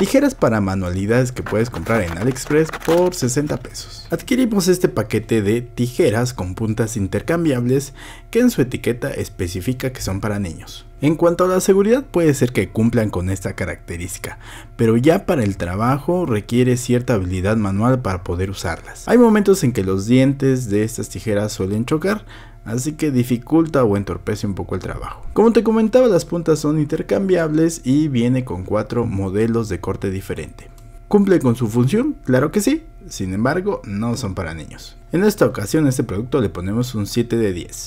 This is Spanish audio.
Tijeras para manualidades que puedes comprar en AliExpress por 60 pesos. Adquirimos este paquete de tijeras con puntas intercambiables que en su etiqueta especifica que son para niños. En cuanto a la seguridad puede ser que cumplan con esta característica, pero ya para el trabajo requiere cierta habilidad manual para poder usarlas. Hay momentos en que los dientes de estas tijeras suelen chocar, así que dificulta o entorpece un poco el trabajo. Como te comentaba las puntas son intercambiables y viene con cuatro modelos de corte diferente. ¿Cumple con su función? Claro que sí, sin embargo no son para niños. En esta ocasión a este producto le ponemos un 7 de 10.